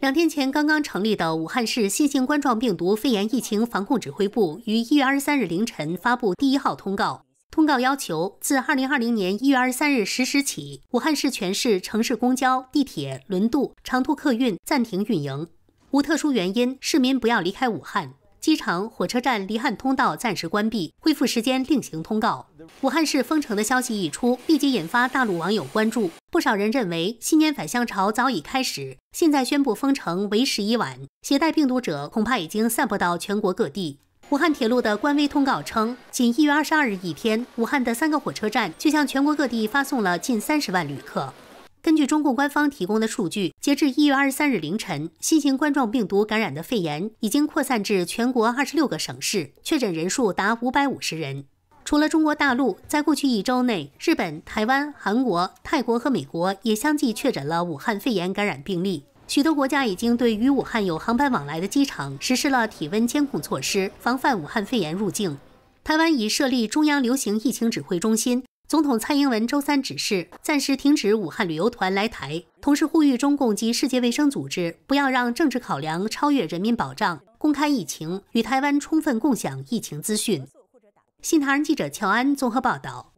两天前刚刚成立的武汉市新型冠状病毒肺炎疫情防控指挥部于一月二十三日凌晨发布第一号通告。通告要求，自二零二零年一月二十三日十时起，武汉市全市城市公交、地铁、轮渡、长途客运暂停运营。无特殊原因，市民不要离开武汉。机场、火车站离汉通道暂时关闭，恢复时间另行通告。武汉市封城的消息一出，立即引发大陆网友关注。不少人认为，新年返乡潮早已开始，现在宣布封城为时已晚。携带病毒者恐怕已经散布到全国各地。武汉铁路的官微通告称，仅一月二十二日一天，武汉的三个火车站就向全国各地发送了近三十万旅客。根据中共官方提供的数据，截至一月二十三日凌晨，新型冠状病毒感染的肺炎已经扩散至全国二十六个省市，确诊人数达五百五十人。除了中国大陆，在过去一周内，日本、台湾、韩国、泰国和美国也相继确诊了武汉肺炎感染病例。许多国家已经对与武汉有航班往来的机场实施了体温监控措施，防范武汉肺炎入境。台湾已设立中央流行疫情指挥中心，总统蔡英文周三指示暂时停止武汉旅游团来台，同时呼吁中共及世界卫生组织不要让政治考量超越人民保障，公开疫情与台湾充分共享疫情资讯。《新唐人》记者乔安综合报道。